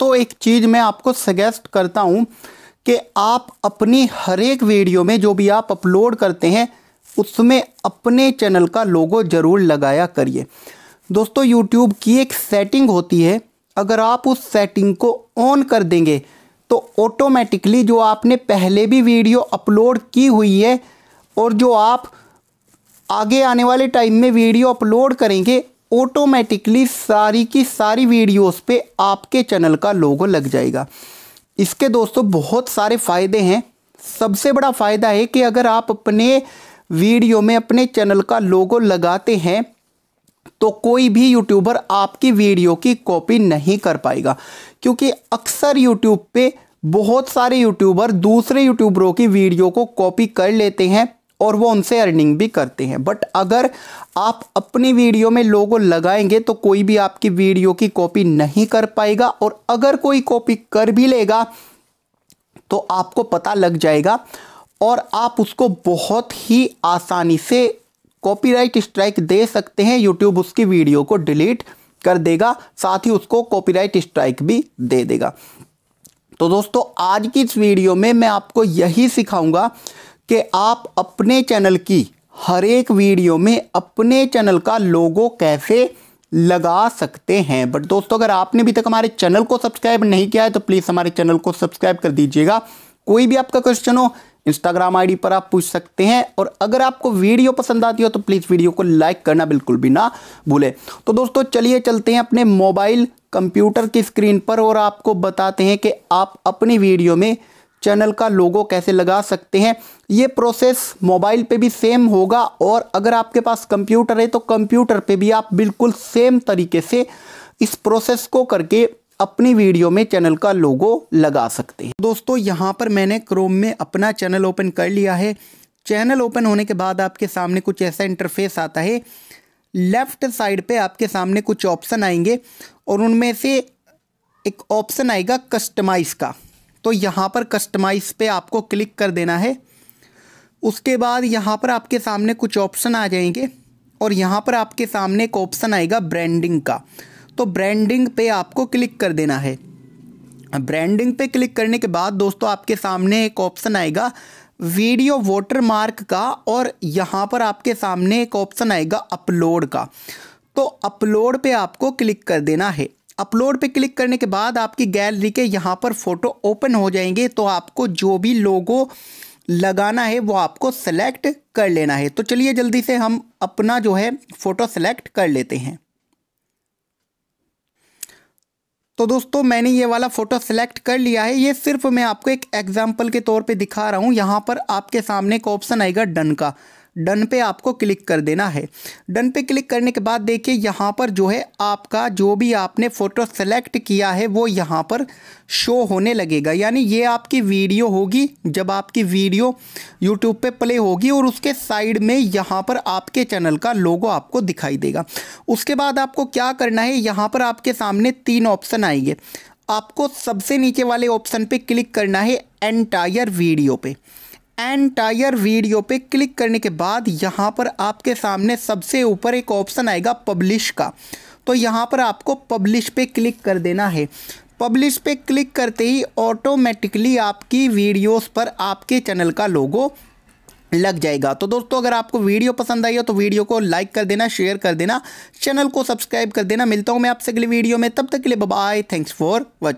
दोस्तों एक चीज़ मैं आपको सजेस्ट करता हूँ कि आप अपनी हर एक वीडियो में जो भी आप अपलोड करते हैं उसमें अपने चैनल का लोगो ज़रूर लगाया करिए दोस्तों यूट्यूब की एक सेटिंग होती है अगर आप उस सेटिंग को ऑन कर देंगे तो ऑटोमेटिकली जो आपने पहले भी वीडियो अपलोड की हुई है और जो आप आगे आने वाले टाइम में वीडियो अपलोड करेंगे ऑटोमेटिकली सारी की सारी वीडियोस पे आपके चैनल का लोगो लग जाएगा इसके दोस्तों बहुत सारे फ़ायदे हैं सबसे बड़ा फ़ायदा है कि अगर आप अपने वीडियो में अपने चैनल का लोगो लगाते हैं तो कोई भी यूट्यूबर आपकी वीडियो की कॉपी नहीं कर पाएगा क्योंकि अक्सर यूट्यूब पे बहुत सारे यूट्यूबर दूसरे यूट्यूबरों की वीडियो को कॉपी कर लेते हैं और वो उनसे अर्निंग भी करते हैं बट अगर आप अपनी वीडियो में लोगो लगाएंगे तो कोई भी आपकी वीडियो की कॉपी नहीं कर पाएगा और अगर कोई कॉपी कर भी लेगा तो आपको पता लग जाएगा और आप उसको बहुत ही आसानी से कॉपीराइट स्ट्राइक दे सकते हैं यूट्यूब उसकी वीडियो को डिलीट कर देगा साथ ही उसको कॉपीराइट स्ट्राइक भी दे देगा तो दोस्तों आज की इस वीडियो में मैं आपको यही सिखाऊंगा कि आप अपने चैनल की हर एक वीडियो में अपने चैनल का लोगो कैसे लगा सकते हैं बट दोस्तों अगर आपने अभी तक हमारे चैनल को सब्सक्राइब नहीं किया है तो प्लीज़ हमारे चैनल को सब्सक्राइब कर दीजिएगा कोई भी आपका क्वेश्चन हो इंस्टाग्राम आईडी पर आप पूछ सकते हैं और अगर आपको वीडियो पसंद आती हो तो प्लीज़ वीडियो को लाइक करना बिल्कुल भी ना भूलें तो दोस्तों चलिए चलते हैं अपने मोबाइल कंप्यूटर की स्क्रीन पर और आपको बताते हैं कि आप अपनी वीडियो में चैनल का लोगो कैसे लगा सकते हैं ये प्रोसेस मोबाइल पे भी सेम होगा और अगर आपके पास कंप्यूटर है तो कंप्यूटर पे भी आप बिल्कुल सेम तरीके से इस प्रोसेस को करके अपनी वीडियो में चैनल का लोगो लगा सकते हैं दोस्तों यहाँ पर मैंने क्रोम में अपना चैनल ओपन कर लिया है चैनल ओपन होने के बाद आपके सामने कुछ ऐसा इंटरफेस आता है लेफ्ट साइड पे आपके सामने कुछ ऑप्शन आएंगे और उनमें से एक ऑप्शन आएगा कस्टमाइज़ का तो यहाँ पर कस्टमाइज़ पे आपको क्लिक कर देना है उसके बाद यहाँ पर आपके सामने कुछ ऑप्शन आ जाएंगे और यहाँ पर आपके सामने एक ऑप्शन आएगा ब्रांडिंग का तो ब्रांडिंग पे आपको क्लिक कर देना है ब्रांडिंग पे क्लिक करने के बाद दोस्तों आपके सामने एक ऑप्शन आएगा वीडियो वोटर मार्क का और यहाँ पर आपके सामने एक ऑप्शन आएगा अपलोड का तो अपलोड पे आपको क्लिक कर देना है अपलोड पे क्लिक करने के बाद आपकी गैलरी के यहाँ पर फ़ोटो ओपन हो जाएंगे तो आपको जो भी लोगो लगाना है वो आपको सेलेक्ट कर लेना है तो चलिए जल्दी से हम अपना जो है फ़ोटो सेलेक्ट कर लेते हैं तो दोस्तों मैंने ये वाला फ़ोटो सेलेक्ट कर लिया है ये सिर्फ मैं आपको एक एग्जाम्पल के तौर पे दिखा रहा हूँ यहाँ पर आपके सामने एक ऑप्शन आएगा डन का डन पे आपको क्लिक कर देना है डन पे क्लिक करने के बाद देखिए यहाँ पर जो है आपका जो भी आपने फ़ोटो सेलेक्ट किया है वो यहाँ पर शो होने लगेगा यानी ये आपकी वीडियो होगी जब आपकी वीडियो यूट्यूब पे प्ले होगी और उसके साइड में यहाँ पर आपके चैनल का लोगो आपको दिखाई देगा उसके बाद आपको क्या करना है यहाँ पर आपके सामने तीन ऑप्शन आएंगे आपको सबसे नीचे वाले ऑप्शन पर क्लिक करना है एंटायर वीडियो पे एंटायर वीडियो पे क्लिक करने के बाद यहाँ पर आपके सामने सबसे ऊपर एक ऑप्शन आएगा पब्लिश का तो यहाँ पर आपको पब्लिश पे क्लिक कर देना है पब्लिश पे क्लिक करते ही ऑटोमेटिकली आपकी वीडियोस पर आपके चैनल का लोगो लग जाएगा तो दोस्तों अगर आपको वीडियो पसंद आई हो तो वीडियो को लाइक कर देना शेयर कर देना चैनल को सब्सक्राइब कर देना मिलता हूँ मैं आपसे अगली वीडियो में तब तक के लिए बाय थैंक्स फॉर वॉच